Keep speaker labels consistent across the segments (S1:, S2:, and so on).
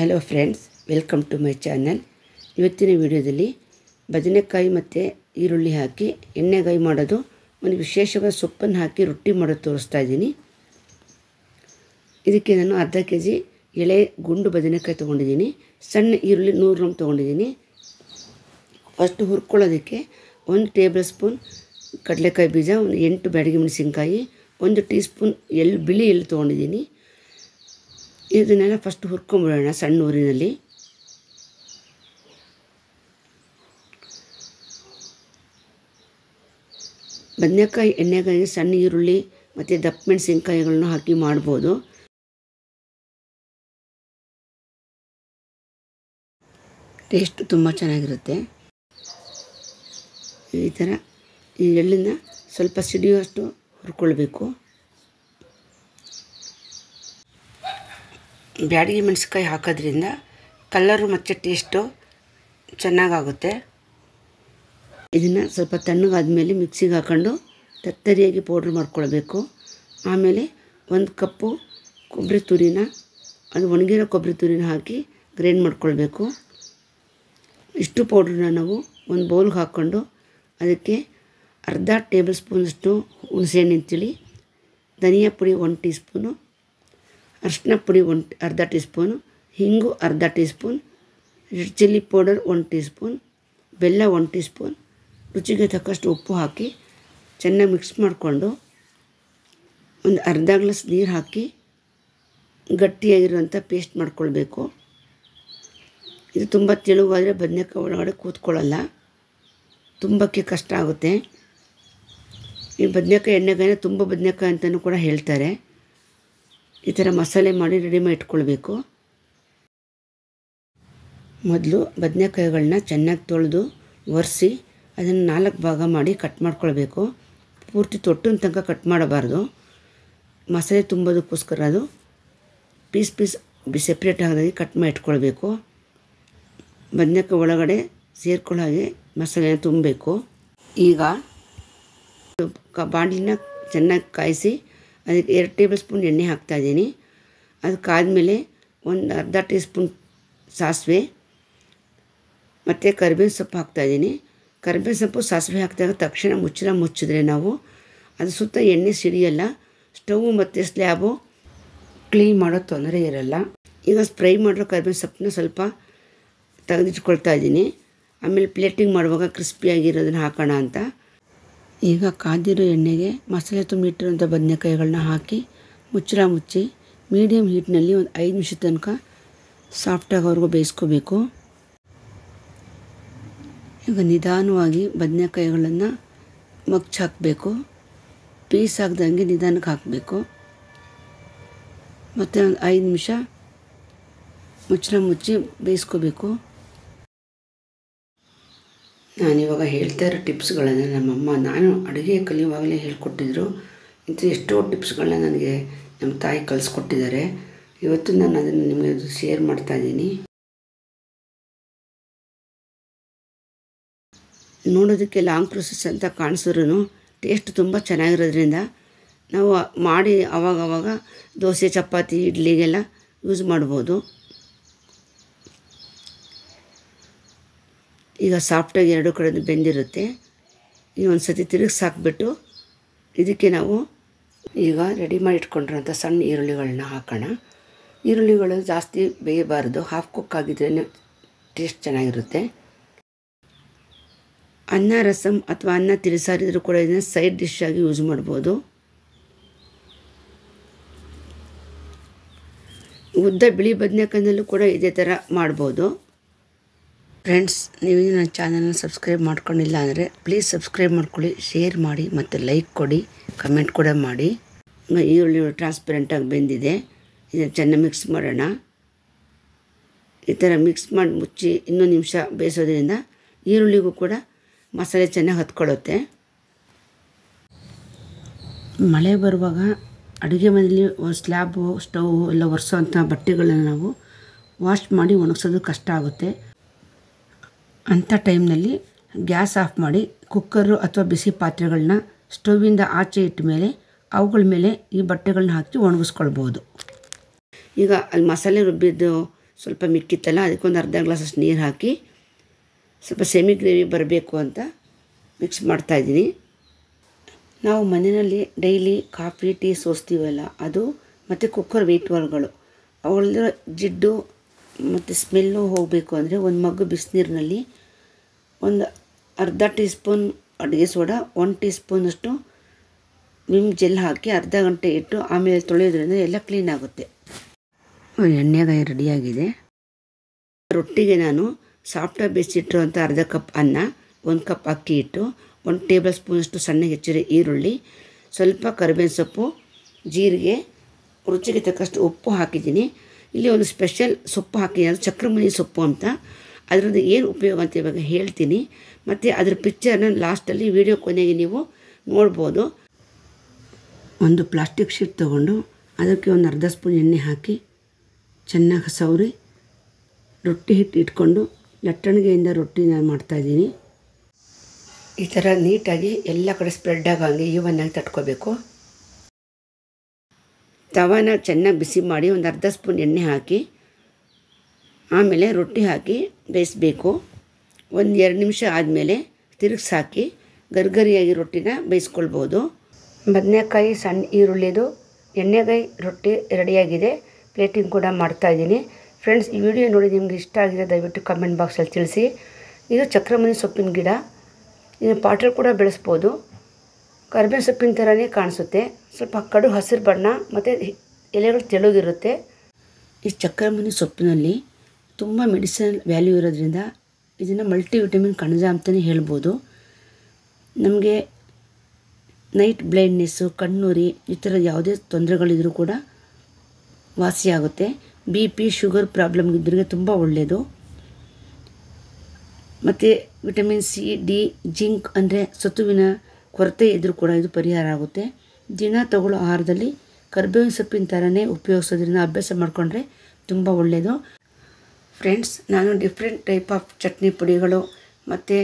S1: hello friends welcome to my channel ಇವತ್ತಿನ ವಿಡಿಯೋದಲ್ಲಿ ಬದನೆಕಾಯಿ ಮತ್ತು ಈರುಳ್ಳಿ ಹಾಕಿ ಎಣ್ಣೆಗಾಯಿ ಮಾಡೋದು ಒಂದು ವಿಶೇಷವಾದ ಸೊಪ್ಪನ್ನು ಹಾಕಿ ರೊಟ್ಟಿ ಮಾಡೋದು ತೋರಿಸ್ತಾ ಇದ್ದೀನಿ ಇದಕ್ಕೆ ನಾನು ಅರ್ಧ ಕೆ ಜಿ ಎಳೆ ಗುಂಡು ಬದನೆಕಾಯಿ ತೊಗೊಂಡಿದ್ದೀನಿ ಸಣ್ಣ ಈರುಳ್ಳಿ ನೂರು ರೂಮ್ ತೊಗೊಂಡಿದ್ದೀನಿ ಫಸ್ಟ್ ಹುರ್ಕೊಳ್ಳೋದಕ್ಕೆ ಒಂದು ಟೇಬಲ್ ಸ್ಪೂನ್ ಕಡಲೆಕಾಯಿ ಬೀಜ ಒಂದು ಎಂಟು ಬ್ಯಾಡಗಿ ಮೆಣಸಿನ್ಕಾಯಿ ಒಂದು ಟೀ ಸ್ಪೂನ್ ಎಳ್ಳು ಬಿಳಿ ಎಲ್ಲಿ ತೊಗೊಂಡಿದ್ದೀನಿ ಇದನ್ನೆಲ್ಲ ಫಸ್ಟ್ ಹುರ್ಕೊಂಬಿಡೋಣ ಸಣ್ಣ ಊರಿನಲ್ಲಿ ಬದನೆಕಾಯಿ ಎಣ್ಣೆಗಾಗಿ ಸಣ್ಣ ಈರುಳ್ಳಿ ಮತ್ತು ದಪ್ಪ ಮೆಣಸಿನ್ಕಾಯಿಗಳನ್ನ ಹಾಕಿ ಮಾಡ್ಬೋದು ಟೇಸ್ಟ್ ತುಂಬ ಚೆನ್ನಾಗಿರುತ್ತೆ ಈ ಥರ ಈ ಎಳ್ಳಿನ ಸ್ವಲ್ಪ ಸಿಡಿಯುವಷ್ಟು ಹುರ್ಕೊಳ್ಬೇಕು ಬ್ಯಾಡಗಿ ಮೆಣಸಿನ್ಕಾಯಿ ಹಾಕೋದ್ರಿಂದ ಕಲ್ಲರು ಮತ್ತು ಟೇಸ್ಟು ಚೆನ್ನಾಗಾಗುತ್ತೆ ಇದನ್ನು ಸ್ವಲ್ಪ ತಣ್ಣಗಾದಮೇಲೆ ಮಿಕ್ಸಿಗೆ ಹಾಕೊಂಡು ತತ್ತರಿಯಾಗಿ ಪೌಡ್ರ್ ಮಾಡ್ಕೊಳ್ಬೇಕು ಆಮೇಲೆ ಒಂದು ಕಪ್ಪು ಕೊಬ್ಬರಿ ತುರಿನ ಅದು ಒಣಗಿರೋ ಕೊಬ್ಬರಿ ತುರಿನ ಹಾಕಿ ಗ್ರೈಂಡ್ ಮಾಡ್ಕೊಳ್ಬೇಕು ಇಷ್ಟು ಪೌಡ್ರನ್ನ ನಾವು ಒಂದು ಬೌಲ್ಗೆ ಹಾಕ್ಕೊಂಡು ಅದಕ್ಕೆ ಅರ್ಧ ಟೇಬಲ್ ಸ್ಪೂನಷ್ಟು ಹುಣಸೆಹಣ್ಣು ಅಂತೇಳಿ ಧನಿಯಾ ಪುಡಿ ಒಂದು ಟೀ ಸ್ಪೂನು ಅರಿಶಿನ ಪುಡಿ ಒನ್ ಅರ್ಧ ಟೀ ಸ್ಪೂನು ಹಿಂಗು ಅರ್ಧ tea spoon red chilli powder one tea spoon ಬೆಲ್ಲ ಒನ್ ಟೀ ಸ್ಪೂನ್ ರುಚಿಗೆ ತಕ್ಕಷ್ಟು ಉಪ್ಪು ಹಾಕಿ ಚೆನ್ನಾಗಿ ಮಿಕ್ಸ್ ಮಾಡಿಕೊಂಡು ಒಂದು ಅರ್ಧ ಗ್ಲಾಸ್ ನೀರು ಹಾಕಿ ಗಟ್ಟಿಯಾಗಿರುವಂಥ ಪೇಸ್ಟ್ ಮಾಡ್ಕೊಳ್ಬೇಕು ಇದು ತುಂಬ ತೆಳುವಾದರೆ ಬದನೆಕಾಯಿ ಒಳಗಡೆ ಕೂತ್ಕೊಳ್ಳಲ್ಲ ತುಂಬಕ್ಕೆ ಕಷ್ಟ ಆಗುತ್ತೆ ಈ ಬದನೆಕಾಯಿ ಎಣ್ಣೆಗಾಯಿನ ತುಂಬ ಬದನೆಕಾಯಿ ಅಂತಲೂ ಕೂಡ ಹೇಳ್ತಾರೆ ಈ ಥರ ಮಸಾಲೆ ಮಾಡಿ ರೆಡಿ ಮಾಡಿ ಇಟ್ಕೊಳ್ಬೇಕು ಮೊದಲು ಬದನೆಕಾಯಿಗಳನ್ನ ಚೆನ್ನಾಗಿ ತೊಳೆದು ಒರೆಸಿ ಅದನ್ನು ನಾಲ್ಕು ಭಾಗ ಮಾಡಿ ಕಟ್ ಮಾಡ್ಕೊಳ್ಬೇಕು ಪೂರ್ತಿ ತೊಟ್ಟಿನ ತನಕ ಕಟ್ ಮಾಡಬಾರ್ದು ಮಸಾಲೆ ತುಂಬೋದಕ್ಕೋಸ್ಕರ ಅದು ಪೀಸ್ ಪೀಸ್ ಬಿ ಸೆಪ್ರೇಟ್ ಆಗೋದಾಗಿ ಕಟ್ ಮಾಡಿ ಇಟ್ಕೊಳ್ಬೇಕು ಬದನೆಕಾಯಿ ಒಳಗಡೆ ಸೇರ್ಕೊಳ್ಳೋ ಮಸಾಲೆನ ತುಂಬಬೇಕು ಈಗ ಬಾಣಲಿನ ಚೆನ್ನಾಗಿ ಕಾಯಿಸಿ ಅದಕ್ಕೆ ಎರಡು ಟೇಬಲ್ ಸ್ಪೂನ್ ಎಣ್ಣೆ ಹಾಕ್ತಾಯಿದ್ದೀನಿ ಅದು ಒಂದು ಅರ್ಧ ಟೀ ಸ್ಪೂನ್ ಸಾಸಿವೆ ಮತ್ತು ಕರಿಬೇವಿನ ಸೊಪ್ಪು ಹಾಕ್ತಾಯಿದ್ದೀನಿ ಕರಿಬೇವಿನ ಸೊಪ್ಪು ಸಾಸಿವೆ ಹಾಕಿದಾಗ ತಕ್ಷಣ ಮುಚ್ಚಿನ ಮುಚ್ಚಿದ್ರೆ ನಾವು ಅದು ಸುತ್ತ ಎಣ್ಣೆ ಸಿಡಿಯಲ್ಲ ಸ್ಟೌವು ಮತ್ತು ಸ್ಲ್ಯಾಬು ಕ್ಲೀನ್ ಮಾಡೋ ತೊಂದರೆ ಇರಲ್ಲ ಈಗ ಸ್ಪ್ರೈ ಮಾಡಿರೋ ಕರಿಬೇವಿನ ಸೊಪ್ಪನ್ನ ಸ್ವಲ್ಪ ತೆಗೆದಿಟ್ಕೊಳ್ತಾ ಇದ್ದೀನಿ ಆಮೇಲೆ ಪ್ಲೇಟಿಂಗ್ ಮಾಡುವಾಗ ಕ್ರಿಸ್ಪಿಯಾಗಿರೋದನ್ನು ಹಾಕೋಣ ಅಂತ ಈಗ ಕಾದಿರೋ ಎಣ್ಣೆಗೆ ಮಸಾಲೆ ತುಂಬಿಟ್ಟಿರುವಂಥ ಬದನೆಕಾಯಿಗಳನ್ನ ಹಾಕಿ ಮುಚ್ಚಳ ಮುಚ್ಚಿ ಮೀಡಿಯಮ್ ಹೀಟ್ನಲ್ಲಿ ಒಂದು ಐದು ನಿಮಿಷ ತನಕ ಸಾಫ್ಟಾಗೋವರೆಗೂ ಬೇಯಿಸ್ಕೋಬೇಕು ಈಗ ನಿಧಾನವಾಗಿ ಬದನೆಕಾಯಿಗಳನ್ನು ಮಗ್ಚಿ ಹಾಕಬೇಕು ಪೀಸ್ ಹಾಕ್ದಂಗೆ ನಿಧಾನಕ್ಕೆ ಹಾಕಬೇಕು ಮತ್ತು ಒಂದು ಐದು ನಿಮಿಷ ಮುಚ್ಚಳ ಮುಚ್ಚಿ ಬೇಯಿಸ್ಕೋಬೇಕು ನಾನಿವಾಗ ಹೇಳ್ತಾ ಇರೋ ಟಿಪ್ಸ್ಗಳನ್ನು ನಮ್ಮಮ್ಮ ನಾನು ಅಡುಗೆ ಕಲಿಯುವಾಗಲೇ ಹೇಳ್ಕೊಟ್ಟಿದ್ರು ಇಂಥ ಎಷ್ಟೋ ಟಿಪ್ಸ್ಗಳನ್ನ ನನಗೆ ನಮ್ಮ ತಾಯಿ ಕಲಿಸ್ಕೊಟ್ಟಿದ್ದಾರೆ ಇವತ್ತು ನಾನು ಅದನ್ನು ನಿಮಗೆ ಶೇರ್ ಮಾಡ್ತಾ ಇದ್ದೀನಿ ನೋಡೋದಕ್ಕೆ ಲಾಂಗ್ ಪ್ರೊಸೆಸ್ ಅಂತ ಕಾಣಿಸಿದ್ರು ಟೇಸ್ಟ್ ತುಂಬ ಚೆನ್ನಾಗಿರೋದ್ರಿಂದ ನಾವು ಮಾಡಿ ಅವಾಗವಾಗ ದೋಸೆ ಚಪಾತಿ ಇಡ್ಲಿಗೆಲ್ಲ ಯೂಸ್ ಮಾಡ್ಬೋದು ಈಗ ಸಾಫ್ಟಾಗಿ ಎರಡು ಕಡೆದು ಬೆಂದಿರುತ್ತೆ ಈಗ ಒಂದು ಸತಿ ತಿರುಗಿಸಾಕ್ಬಿಟ್ಟು ಸಾಕ್ಬಿಟ್ಟು ಇದಕ್ಕೆ ನಾವು ಈಗ ರೆಡಿ ಮಾಡಿ ಇಟ್ಕೊಂಡಿರೋಂಥ ಸಣ್ಣ ಈರುಳ್ಳಿಗಳನ್ನ ಹಾಕೋಣ ಈರುಳ್ಳಿಗಳು ಜಾಸ್ತಿ ಬೇಯಬಾರ್ದು ಹಾಫ್ ಕುಕ್ ಆಗಿದ್ರೇ ಟೇಸ್ಟ್ ಚೆನ್ನಾಗಿರುತ್ತೆ ಅನ್ನ ರಸಂ ಅಥವಾ ಅನ್ನ ತಿರುಸಾರಿದ್ರೂ ಕೂಡ ಇದನ್ನು ಸೈಡ್ ಡಿಶ್ ಆಗಿ ಯೂಸ್ ಮಾಡ್ಬೋದು ಉದ್ದ ಬಿಳಿ ಬದನೆಕಾಯಿನಲ್ಲೂ ಕೂಡ ಇದೇ ಥರ ಮಾಡ್ಬೋದು ಫ್ರೆಂಡ್ಸ್ ನೀವು ನನ್ನ ಚಾನಲ್ನ ಸಬ್ಸ್ಕ್ರೈಬ್ ಮಾಡ್ಕೊಂಡಿಲ್ಲ ಅಂದರೆ ಪ್ಲೀಸ್ ಸಬ್ಸ್ಕ್ರೈಬ್ ಮಾಡ್ಕೊಳ್ಳಿ ಶೇರ್ ಮಾಡಿ ಮತ್ತು ಲೈಕ್ ಕೊಡಿ ಕಮೆಂಟ್ ಕೂಡ ಮಾಡಿ ಈರುಳ್ಳಿ ಟ್ರಾನ್ಸ್ಪರೆಂಟಾಗಿ ಬೆಂದಿದೆ ಇದನ್ನು ಚೆನ್ನಾಗಿ ಮಿಕ್ಸ್ ಮಾಡೋಣ ಈ ಥರ ಮಿಕ್ಸ್ ಮಾಡಿ ಮುಚ್ಚಿ ಇನ್ನೊಂದು ನಿಮಿಷ ಬೇಯಿಸೋದ್ರಿಂದ ಈರುಳ್ಳಿಗೂ ಕೂಡ ಮಸಾಲೆ ಚೆನ್ನಾಗಿ ಹತ್ಕೊಳ್ಳುತ್ತೆ ಮಳೆ ಬರುವಾಗ ಅಡುಗೆ ಮನೆಯಲ್ಲಿ ಸ್ಲ್ಯಾಬು ಸ್ಟೌವು ಎಲ್ಲ ಒರೆಸೋ ಅಂಥ ಬಟ್ಟೆಗಳನ್ನ ನಾವು ವಾಶ್ ಮಾಡಿ ಒಣಗಿಸೋದು ಕಷ್ಟ ಆಗುತ್ತೆ ಅಂಥ ಟೈಮ್ನಲ್ಲಿ ಗ್ಯಾಸ್ ಆಫ್ ಮಾಡಿ ಕುಕ್ಕರು ಅಥವಾ ಬಿಸಿ ಪಾತ್ರೆಗಳನ್ನ ಸ್ಟೌವಿಂದ ಆಚೆ ಇಟ್ಟ ಮೇಲೆ ಅವುಗಳ ಮೇಲೆ ಈ ಬಟ್ಟೆಗಳನ್ನ ಹಾಕಿ ಒಣಗಿಸ್ಕೊಳ್ಬೋದು ಈಗ ಅಲ್ಲಿ ಮಸಾಲೆ ರುಬ್ಬಿದ್ದು ಸ್ವಲ್ಪ ಮಿಕ್ಕಿತ್ತಲ್ಲ ಅದಕ್ಕೊಂದು ಅರ್ಧ ಗ್ಲಾಸಷ್ಟು ನೀರು ಹಾಕಿ ಸ್ವಲ್ಪ ಸೆಮಿ ಗ್ರೇವಿ ಬರಬೇಕು ಅಂತ ಮಿಕ್ಸ್ ಮಾಡ್ತಾಯಿದ್ದೀನಿ ನಾವು ಮನೆಯಲ್ಲಿ ಡೈಲಿ ಕಾಫಿ ಟೀ ಸೋಸ್ತೀವಲ್ಲ ಅದು ಮತ್ತು ಕುಕ್ಕರ್ ವೇಟ್ ವರ್ಗಳು ಅವುಗಳ ಜಿಡ್ಡು ಮತ್ತು ಸ್ಮೆಲ್ಲು ಹೋಗಬೇಕು ಅಂದರೆ ಒಂದು ಮಗ್ಗು ಬಿಸಿನೀರಿನಲ್ಲಿ ಒಂದು ಅರ್ಧ ಟೀ ಸ್ಪೂನ್ ಅಡುಗೆ ಸೋಡಾ ಒನ್ ಟೀ ಸ್ಪೂನಷ್ಟು ವಿಮ್ ಜೆಲ್ ಹಾಕಿ ಅರ್ಧ ಗಂಟೆ ಇಟ್ಟು ಆಮೇಲೆ ತೊಳೆಯೋದ್ರಿಂದ ಎಲ್ಲ ಕ್ಲೀನ್ ಆಗುತ್ತೆ ಎಣ್ಣೆಗಾಯಿ ರೆಡಿಯಾಗಿದೆ ರೊಟ್ಟಿಗೆ ನಾನು ಸಾಫ್ಟಾಗಿ ಬೇಯಿಸಿಟ್ಟಿರುವಂಥ ಅರ್ಧ ಕಪ್ ಅನ್ನ ಒಂದು ಕಪ್ ಅಕ್ಕಿ ಇಟ್ಟು ಒಂದು ಟೇಬಲ್ ಸ್ಪೂನಷ್ಟು ಸಣ್ಣಗೆ ಹೆಚ್ಚಿರೋ ಈರುಳ್ಳಿ ಸ್ವಲ್ಪ ಕರಿಬೇವಿನ ಸೊಪ್ಪು ಜೀರಿಗೆ ರುಚಿಗೆ ತಕ್ಕಷ್ಟು ಉಪ್ಪು ಹಾಕಿದ್ದೀನಿ ಇಲ್ಲಿ ಒಂದು ಸ್ಪೆಷಲ್ ಸೊಪ್ಪು ಹಾಕಿದ್ದೀನಿ ಅದು ಸೊಪ್ಪು ಅಂತ ಅದರಿಂದ ಏನು ಉಪಯೋಗ ಅಂತ ಇವಾಗ ಹೇಳ್ತೀನಿ ಮತ್ತು ಅದರ ಪಿಕ್ಚರ್ನ ಲಾಸ್ಟಲ್ಲಿ ವಿಡಿಯೋ ಕೊನೆಗೆ ನೀವು ನೋಡ್ಬೋದು ಒಂದು ಪ್ಲಾಸ್ಟಿಕ್ ಶೀಟ್ ತೊಗೊಂಡು ಅದಕ್ಕೆ ಒಂದು ಅರ್ಧ ಸ್ಪೂನ್ ಎಣ್ಣೆ ಹಾಕಿ ಚೆನ್ನಾಗಿ ಸವರಿ ರೊಟ್ಟಿ ಹಿಟ್ಟು ಇಟ್ಕೊಂಡು ಲಟ್ಟಣಿಗೆಯಿಂದ ರೊಟ್ಟಿನ ಮಾಡ್ತಾಯಿದ್ದೀನಿ ಈ ಥರ ನೀಟಾಗಿ ಎಲ್ಲ ಕಡೆ ಸ್ಪ್ರೆಡ್ ಆಗೋ ಹಂಗೆ ಆಗಿ ತಟ್ಕೋಬೇಕು ತವಾನ ಚೆನ್ನಾಗಿ ಬಿಸಿ ಮಾಡಿ ಒಂದು ಅರ್ಧ ಸ್ಪೂನ್ ಎಣ್ಣೆ ಹಾಕಿ ಆಮೇಲೆ ರೊಟ್ಟಿ ಹಾಕಿ ಬೇಯಿಸಬೇಕು ಒಂದು ಎರಡು ನಿಮಿಷ ಆದಮೇಲೆ ತಿರುಗಿಸಿ ಹಾಕಿ ಗರ್ಗರಿಯಾಗಿ ರೊಟ್ಟಿನ ಬೇಯಿಸ್ಕೊಳ್ಬೋದು ಬದನೆಕಾಯಿ ಸಣ್ಣ ಈರುಳ್ಳಿದು ಎಣ್ಣೆಗಾಯಿ ರೊಟ್ಟಿ ರೆಡಿಯಾಗಿದೆ ಪ್ಲೇಟಿಂಗ್ ಕೂಡ ಮಾಡ್ತಾಯಿದ್ದೀನಿ ಫ್ರೆಂಡ್ಸ್ ಈ ವಿಡಿಯೋ ನೋಡಿ ನಿಮ್ಗೆ ಇಷ್ಟ ಆಗಿದೆ ದಯವಿಟ್ಟು ಕಮೆಂಟ್ ಬಾಕ್ಸಲ್ಲಿ ತಿಳಿಸಿ ಇದು ಚಕ್ರಮಣಿ ಸೊಪ್ಪಿನ ಗಿಡ ಇದು ಪಾಟ್ರ್ ಕೂಡ ಬೆಳೆಸ್ಬೋದು ಕರ್ಬೇವಿನ ಸೊಪ್ಪಿನ ಥರನೇ ಕಾಣಿಸುತ್ತೆ ಸ್ವಲ್ಪ ಕಡು ಹಸಿರು ಬಣ್ಣ ಮತ್ತು ಎಲೆಗಳು ತೆಳುಗಿರುತ್ತೆ ಈ ಚಕ್ರಮಣಿ ಸೊಪ್ಪಿನಲ್ಲಿ ತುಂಬ ಮೆಡಿಸನ್ ವ್ಯಾಲ್ಯೂ ಇರೋದ್ರಿಂದ ಇದನ್ನು ವಿಟಮಿನ್ ಕಣಜ ಅಂತಲೇ ಹೇಳ್ಬೋದು ನಮಗೆ ನೈಟ್ ಬ್ಲೈಂಡ್ನೆಸ್ಸು ಕಣ್ಣುರಿ ಈ ಥರದ ಯಾವುದೇ ತೊಂದರೆಗಳಿದ್ರೂ ಕೂಡ ವಾಸಿಯಾಗುತ್ತೆ ಬಿ ಪಿ ಶುಗರ್ ಪ್ರಾಬ್ಲಮ್ ಇದ್ರಿಗೆ ತುಂಬ ಒಳ್ಳೆಯದು ಮತ್ತು ವಿಟಮಿನ್ ಸಿ ಡಿ ಜಿಂಕ್ ಅಂದರೆ ಸತುವಿನ ಕೊರತೆ ಇದ್ದರೂ ಕೂಡ ಇದು ಪರಿಹಾರ ಆಗುತ್ತೆ ದಿನ ತಗೊಳ್ಳೋ ಆಹಾರದಲ್ಲಿ ಕರ್ಬೇವಿನ ಸೊಪ್ಪಿನ ಥರನೇ ಉಪಯೋಗಿಸೋದ್ರಿಂದ ಅಭ್ಯಾಸ ಮಾಡಿಕೊಂಡ್ರೆ ತುಂಬ ಒಳ್ಳೆಯದು ಫ್ರೆಂಡ್ಸ್ ನಾನು ಡಿಫ್ರೆಂಟ್ ಟೈಪ್ ಆಫ್ ಚಟ್ನಿ ಪುಡಿಗಳು ಮತ್ತು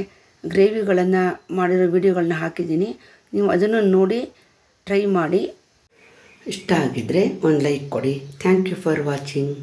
S1: ಗ್ರೇವಿಗಳನ್ನು ಮಾಡಿರೋ ವಿಡಿಯೋಗಳನ್ನ ಹಾಕಿದ್ದೀನಿ ನೀವು ಅದನ್ನು ನೋಡಿ ಟ್ರೈ ಮಾಡಿ ಇಷ್ಟ ಆಗಿದ್ದರೆ ಒಂದು ಲೈಕ್ ಕೊಡಿ ಥ್ಯಾಂಕ್ ಯು ಫಾರ್ ವಾಚಿಂಗ್